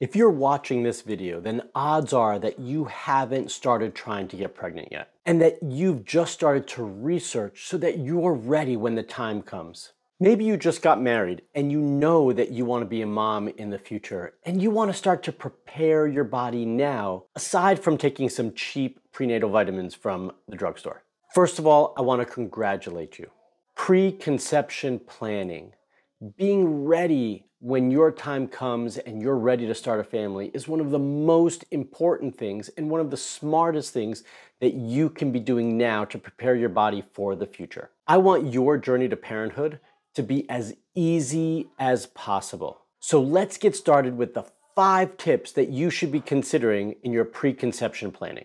If you're watching this video, then odds are that you haven't started trying to get pregnant yet, and that you've just started to research so that you're ready when the time comes. Maybe you just got married and you know that you want to be a mom in the future and you want to start to prepare your body now, aside from taking some cheap prenatal vitamins from the drugstore. First of all, I want to congratulate you. Preconception planning being ready when your time comes and you're ready to start a family is one of the most important things and one of the smartest things that you can be doing now to prepare your body for the future. I want your journey to parenthood to be as easy as possible. So let's get started with the five tips that you should be considering in your preconception planning.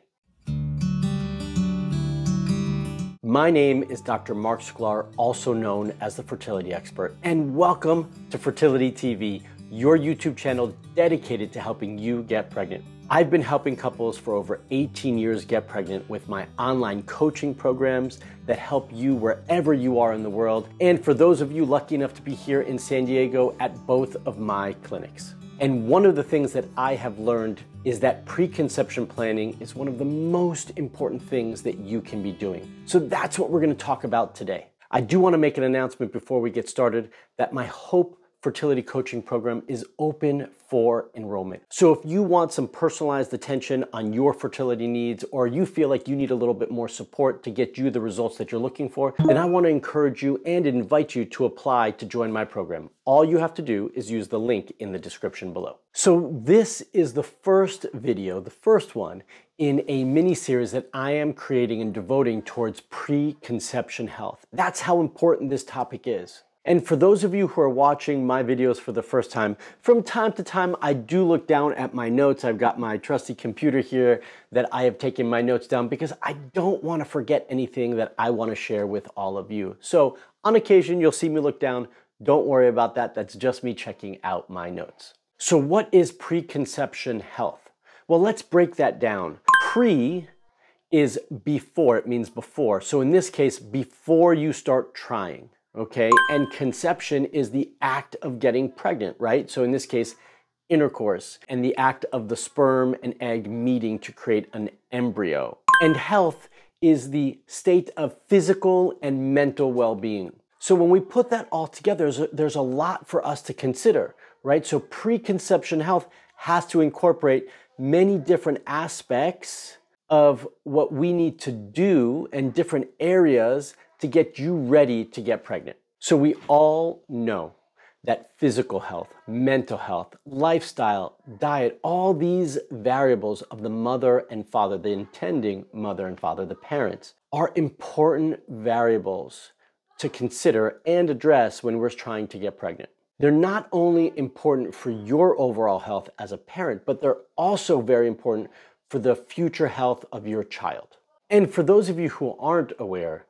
My name is Dr. Mark Sklar, also known as the fertility expert, and welcome to Fertility TV, your YouTube channel dedicated to helping you get pregnant. I've been helping couples for over 18 years get pregnant with my online coaching programs that help you wherever you are in the world, and for those of you lucky enough to be here in San Diego at both of my clinics. And one of the things that I have learned is that preconception planning is one of the most important things that you can be doing. So that's what we're gonna talk about today. I do wanna make an announcement before we get started that my hope fertility coaching program is open for enrollment. So if you want some personalized attention on your fertility needs or you feel like you need a little bit more support to get you the results that you're looking for, then I want to encourage you and invite you to apply to join my program. All you have to do is use the link in the description below. So this is the first video, the first one in a mini series that I am creating and devoting towards preconception health. That's how important this topic is. And for those of you who are watching my videos for the first time, from time to time I do look down at my notes. I've got my trusty computer here that I have taken my notes down because I don't want to forget anything that I want to share with all of you. So on occasion you'll see me look down. Don't worry about that. That's just me checking out my notes. So what is preconception health? Well, let's break that down. Pre is before, it means before. So in this case, before you start trying okay? And conception is the act of getting pregnant, right? So in this case, intercourse and the act of the sperm and egg meeting to create an embryo. And health is the state of physical and mental well-being. So when we put that all together, there's a, there's a lot for us to consider, right? So preconception health has to incorporate many different aspects of what we need to do in different areas to get you ready to get pregnant. So we all know that physical health, mental health, lifestyle, diet, all these variables of the mother and father, the intending mother and father, the parents, are important variables to consider and address when we're trying to get pregnant. They're not only important for your overall health as a parent, but they're also very important for the future health of your child. And for those of you who aren't aware,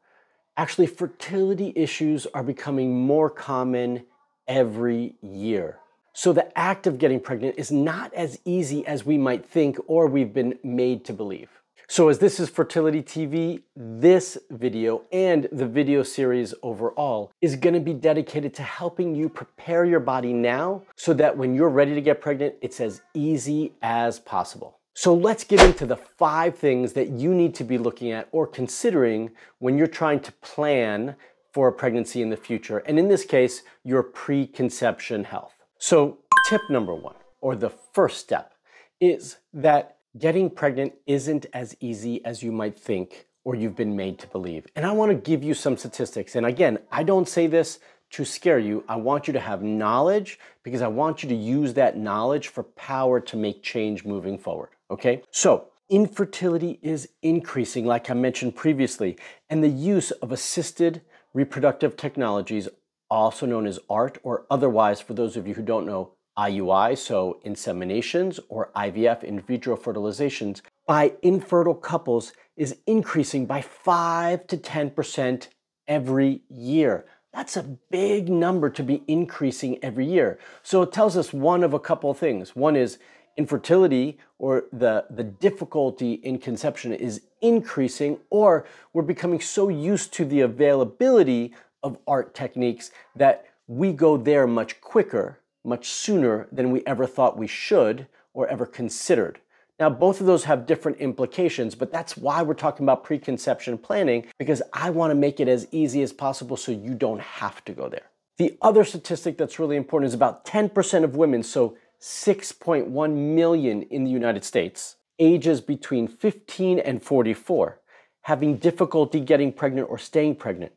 actually fertility issues are becoming more common every year. So the act of getting pregnant is not as easy as we might think or we've been made to believe. So as this is Fertility TV, this video and the video series overall is gonna be dedicated to helping you prepare your body now so that when you're ready to get pregnant, it's as easy as possible. So let's get into the five things that you need to be looking at or considering when you're trying to plan for a pregnancy in the future. And in this case, your preconception health. So tip number one, or the first step, is that getting pregnant isn't as easy as you might think or you've been made to believe. And I wanna give you some statistics. And again, I don't say this to scare you. I want you to have knowledge because I want you to use that knowledge for power to make change moving forward. Okay, so infertility is increasing, like I mentioned previously, and the use of assisted reproductive technologies, also known as ART or otherwise, for those of you who don't know, IUI, so inseminations, or IVF, in vitro fertilizations, by infertile couples is increasing by 5 to 10% every year. That's a big number to be increasing every year. So it tells us one of a couple of things. One is infertility or the, the difficulty in conception is increasing, or we're becoming so used to the availability of art techniques that we go there much quicker, much sooner than we ever thought we should or ever considered. Now, both of those have different implications, but that's why we're talking about preconception planning because I want to make it as easy as possible so you don't have to go there. The other statistic that's really important is about 10% of women, so 6.1 million in the United States, ages between 15 and 44, having difficulty getting pregnant or staying pregnant.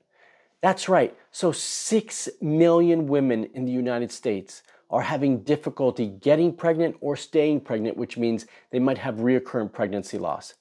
That's right, so 6 million women in the United States are having difficulty getting pregnant or staying pregnant, which means they might have recurrent pregnancy loss.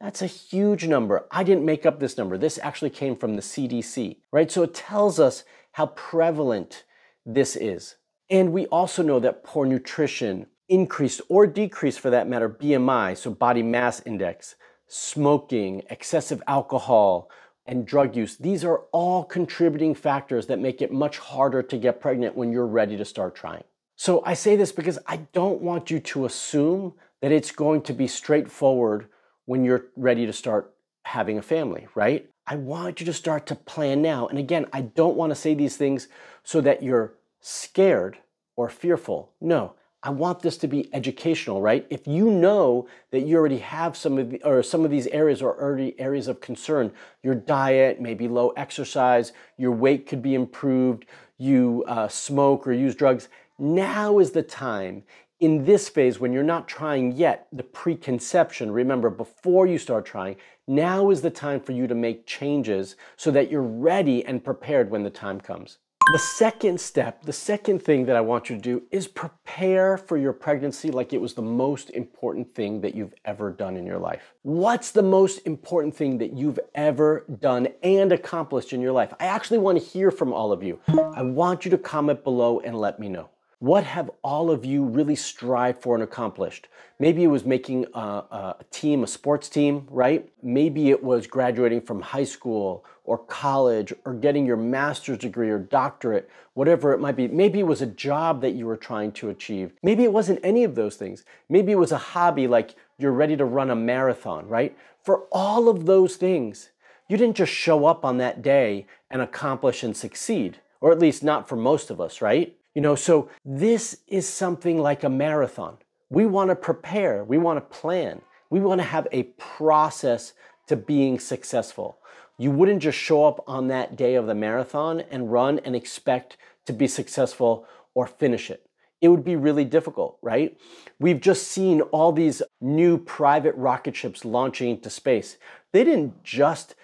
That's a huge number. I didn't make up this number. This actually came from the CDC, right? So it tells us how prevalent this is. And we also know that poor nutrition, increased or decreased for that matter, BMI, so body mass index, smoking, excessive alcohol, and drug use, these are all contributing factors that make it much harder to get pregnant when you're ready to start trying. So I say this because I don't want you to assume that it's going to be straightforward when you're ready to start having a family, right? I want you to start to plan now. And again, I don't want to say these things so that you're scared or fearful. No, I want this to be educational, right? If you know that you already have some of the, or some of these areas are already areas of concern, your diet, maybe low exercise, your weight could be improved, you uh, smoke or use drugs. Now is the time in this phase when you're not trying yet, the preconception, remember before you start trying, now is the time for you to make changes so that you're ready and prepared when the time comes. The second step, the second thing that I want you to do is prepare for your pregnancy like it was the most important thing that you've ever done in your life. What's the most important thing that you've ever done and accomplished in your life? I actually want to hear from all of you. I want you to comment below and let me know. What have all of you really strived for and accomplished? Maybe it was making a, a, team, a sports team, right? Maybe it was graduating from high school or college or getting your master's degree or doctorate, whatever it might be. Maybe it was a job that you were trying to achieve. Maybe it wasn't any of those things. Maybe it was a hobby like you're ready to run a marathon, right? For all of those things, you didn't just show up on that day and accomplish and succeed, or at least not for most of us, right? You know, so this is something like a marathon. We want to prepare, we want to plan, we want to have a process to being successful. You wouldn't just show up on that day of the marathon and run and expect to be successful or finish it. It would be really difficult, right? We've just seen all these new private rocket ships launching into space. They didn't just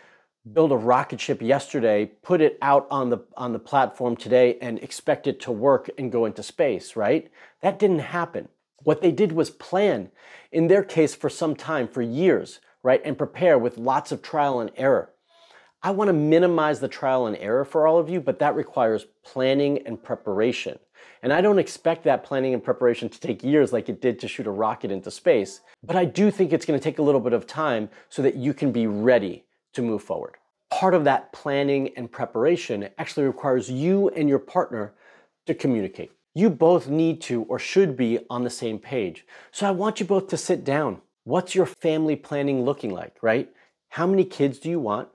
build a rocket ship yesterday, put it out on the on the platform today and expect it to work and go into space, right? That didn't happen. What they did was plan in their case for some time, for years, right? And prepare with lots of trial and error. I want to minimize the trial and error for all of you, but that requires planning and preparation. And I don't expect that planning and preparation to take years like it did to shoot a rocket into space, but I do think it's going to take a little bit of time so that you can be ready to move forward. Part of that planning and preparation actually requires you and your partner to communicate. You both need to or should be on the same page. So I want you both to sit down. What's your family planning looking like, right? How many kids do you want?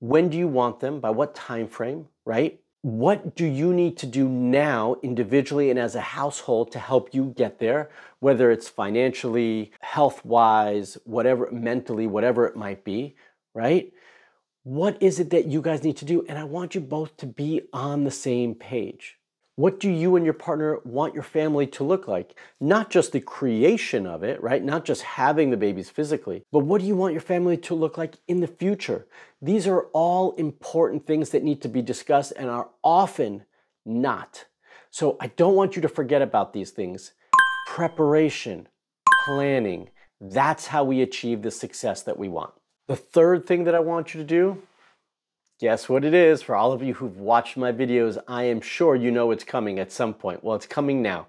When do you want them? By what time frame, right? What do you need to do now individually and as a household to help you get there, whether it's financially, health-wise, whatever mentally, whatever it might be, right? What is it that you guys need to do? And I want you both to be on the same page. What do you and your partner want your family to look like? Not just the creation of it, right? Not just having the babies physically, but what do you want your family to look like in the future? These are all important things that need to be discussed and are often not. So I don't want you to forget about these things. Preparation, planning, that's how we achieve the success that we want. The third thing that I want you to do, guess what it is? For all of you who've watched my videos, I am sure you know it's coming at some point. Well, it's coming now.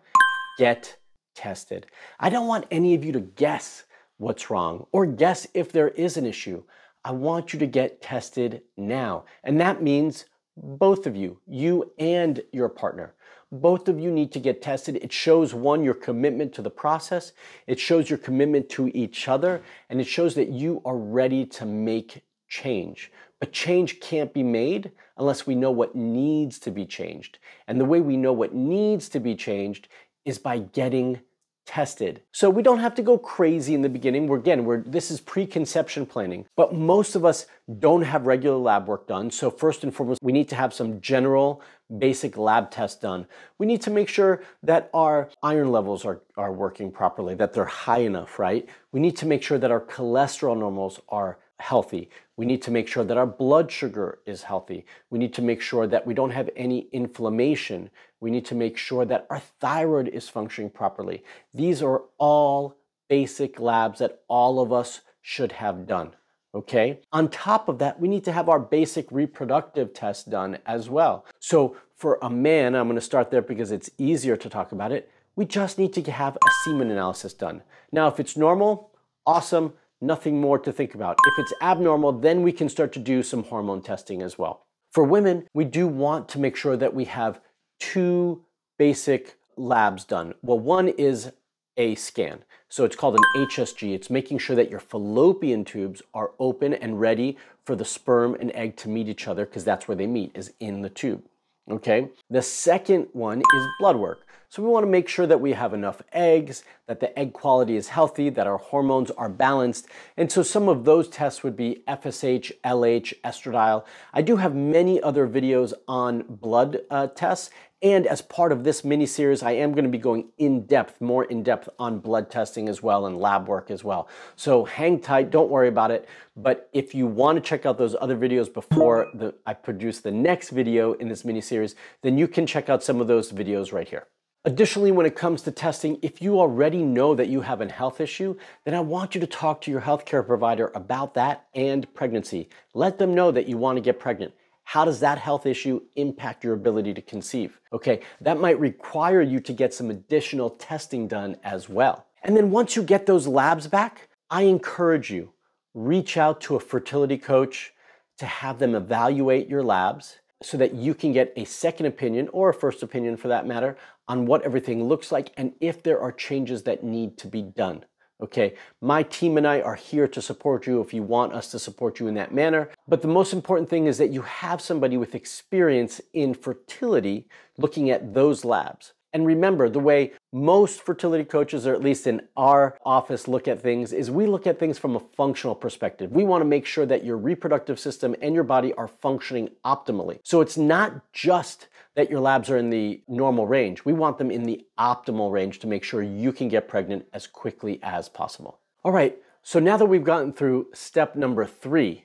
Get tested. I don't want any of you to guess what's wrong or guess if there is an issue. I want you to get tested now. And that means both of you, you and your partner, both of you need to get tested. It shows one, your commitment to the process, it shows your commitment to each other, and it shows that you are ready to make change. But change can't be made unless we know what needs to be changed. And the way we know what needs to be changed is by getting tested. So we don't have to go crazy in the beginning. We're again, we're this is preconception planning, but most of us don't have regular lab work done. So first and foremost, we need to have some general basic lab tests done. We need to make sure that our iron levels are, are working properly, that they're high enough, right? We need to make sure that our cholesterol normals are healthy. We need to make sure that our blood sugar is healthy. We need to make sure that we don't have any inflammation. We need to make sure that our thyroid is functioning properly. These are all basic labs that all of us should have done. Okay? On top of that, we need to have our basic reproductive test done as well. So for a man, I'm gonna start there because it's easier to talk about it, we just need to have a semen analysis done. Now, if it's normal, awesome, nothing more to think about. If it's abnormal, then we can start to do some hormone testing as well. For women, we do want to make sure that we have two basic labs done. Well, one is a scan. So it's called an HSG. It's making sure that your fallopian tubes are open and ready for the sperm and egg to meet each other because that's where they meet is in the tube. Okay. The second one is blood work. So we wanna make sure that we have enough eggs, that the egg quality is healthy, that our hormones are balanced. And so some of those tests would be FSH, LH, estradiol. I do have many other videos on blood uh, tests. And as part of this mini series, I am gonna be going in depth, more in depth on blood testing as well and lab work as well. So hang tight, don't worry about it. But if you wanna check out those other videos before the, I produce the next video in this mini series, then you can check out some of those videos right here. Additionally, when it comes to testing, if you already know that you have a health issue, then I want you to talk to your healthcare provider about that and pregnancy. Let them know that you want to get pregnant. How does that health issue impact your ability to conceive? Okay, that might require you to get some additional testing done as well. And then once you get those labs back, I encourage you reach out to a fertility coach to have them evaluate your labs so that you can get a second opinion or a first opinion for that matter on what everything looks like and if there are changes that need to be done. Okay, my team and I are here to support you if you want us to support you in that manner. But the most important thing is that you have somebody with experience in fertility looking at those labs. And remember, the way most fertility coaches, or at least in our office, look at things is we look at things from a functional perspective. We want to make sure that your reproductive system and your body are functioning optimally. So it's not just that your labs are in the normal range. We want them in the optimal range to make sure you can get pregnant as quickly as possible. All right, so now that we've gotten through step number three,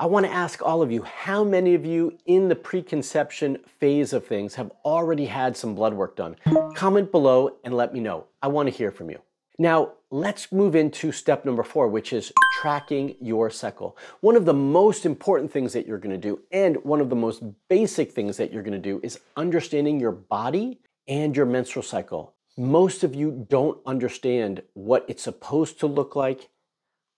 I want to ask all of you, how many of you in the preconception phase of things have already had some blood work done? Comment below and let me know. I want to hear from you. Now, let's move into step number four, which is tracking your cycle. One of the most important things that you're going to do, and one of the most basic things that you're going to do, is understanding your body and your menstrual cycle. Most of you don't understand what it's supposed to look like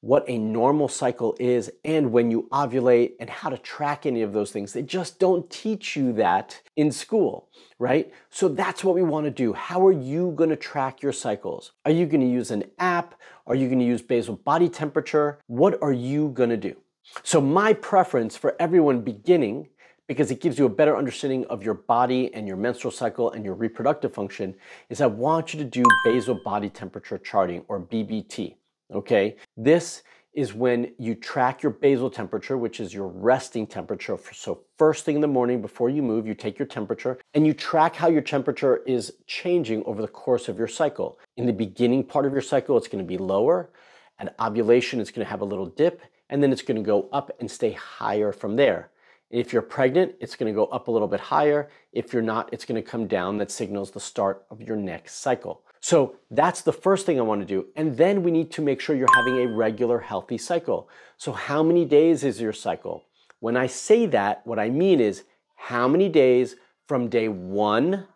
what a normal cycle is and when you ovulate and how to track any of those things. They just don't teach you that in school, right? So that's what we want to do. How are you going to track your cycles? Are you going to use an app? Are you going to use basal body temperature? What are you going to do? So my preference for everyone beginning because it gives you a better understanding of your body and your menstrual cycle and your reproductive function is I want you to do basal body temperature charting or BBT. Okay, this is when you track your basal temperature, which is your resting temperature. So, first thing in the morning before you move, you take your temperature and you track how your temperature is changing over the course of your cycle. In the beginning part of your cycle, it's going to be lower. At ovulation, it's going to have a little dip and then it's going to go up and stay higher from there. If you're pregnant, it's going to go up a little bit higher. If you're not, it's going to come down. That signals the start of your next cycle. So that's the first thing I wanna do. And then we need to make sure you're having a regular healthy cycle. So how many days is your cycle? When I say that, what I mean is how many days from day one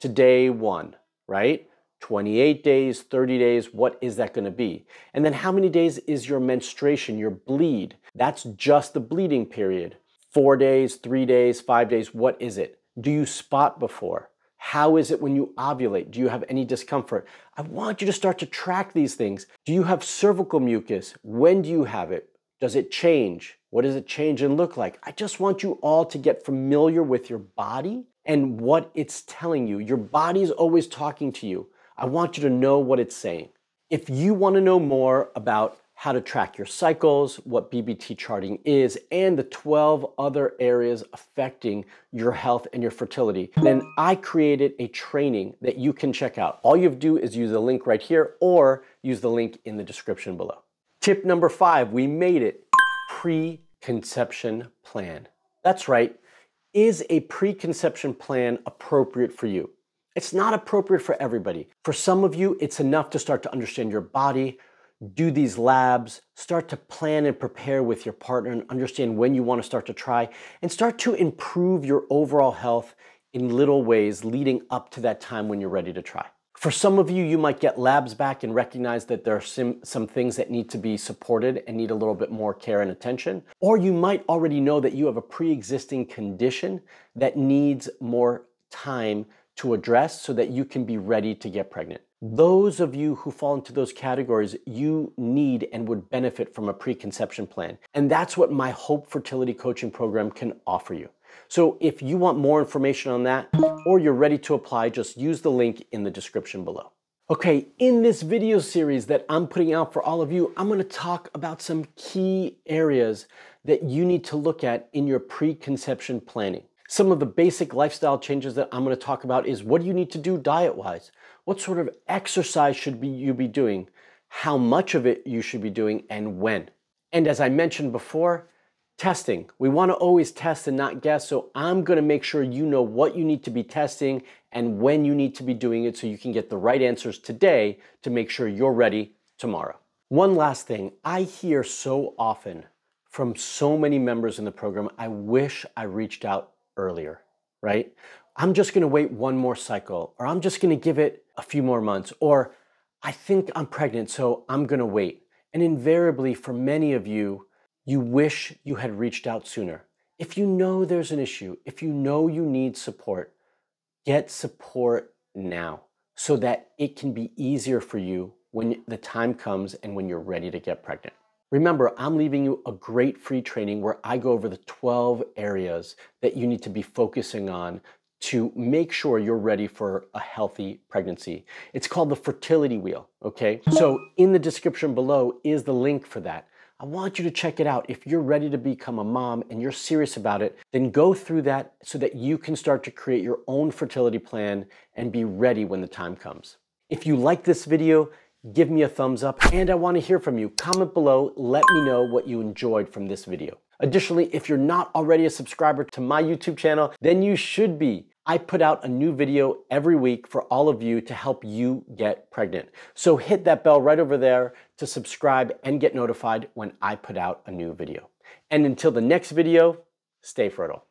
to day one, right? 28 days, 30 days, what is that gonna be? And then how many days is your menstruation, your bleed? That's just the bleeding period. Four days, three days, five days, what is it? Do you spot before? How is it when you ovulate? Do you have any discomfort? I want you to start to track these things. Do you have cervical mucus? When do you have it? Does it change? What does it change and look like? I just want you all to get familiar with your body and what it's telling you. Your body is always talking to you. I want you to know what it's saying. If you want to know more about how to track your cycles, what BBT charting is, and the 12 other areas affecting your health and your fertility. Then I created a training that you can check out. All you have to do is use the link right here or use the link in the description below. Tip number five, we made it, preconception plan. That's right, is a preconception plan appropriate for you? It's not appropriate for everybody. For some of you, it's enough to start to understand your body, do these labs, start to plan and prepare with your partner and understand when you want to start to try and start to improve your overall health in little ways leading up to that time when you're ready to try. For some of you, you might get labs back and recognize that there are some, some things that need to be supported and need a little bit more care and attention. Or you might already know that you have a pre existing condition that needs more time to address so that you can be ready to get pregnant. Those of you who fall into those categories, you need and would benefit from a preconception plan. And that's what my Hope Fertility Coaching Program can offer you. So if you want more information on that or you're ready to apply, just use the link in the description below. Okay, in this video series that I'm putting out for all of you, I'm gonna talk about some key areas that you need to look at in your preconception planning. Some of the basic lifestyle changes that I'm gonna talk about is what do you need to do diet-wise? what sort of exercise should be you be doing, how much of it you should be doing, and when. And as I mentioned before, testing. We want to always test and not guess, so I'm going to make sure you know what you need to be testing and when you need to be doing it so you can get the right answers today to make sure you're ready tomorrow. One last thing I hear so often from so many members in the program, I wish I reached out earlier, right? I'm just gonna wait one more cycle, or I'm just gonna give it a few more months, or I think I'm pregnant, so I'm gonna wait. And invariably, for many of you, you wish you had reached out sooner. If you know there's an issue, if you know you need support, get support now so that it can be easier for you when the time comes and when you're ready to get pregnant. Remember, I'm leaving you a great free training where I go over the 12 areas that you need to be focusing on to make sure you're ready for a healthy pregnancy. It's called the fertility wheel, okay? So in the description below is the link for that. I want you to check it out. If you're ready to become a mom and you're serious about it, then go through that so that you can start to create your own fertility plan and be ready when the time comes. If you like this video, give me a thumbs up and I wanna hear from you. Comment below, let me know what you enjoyed from this video. Additionally, if you're not already a subscriber to my YouTube channel, then you should be. I put out a new video every week for all of you to help you get pregnant. So hit that bell right over there to subscribe and get notified when I put out a new video. And until the next video, stay fertile.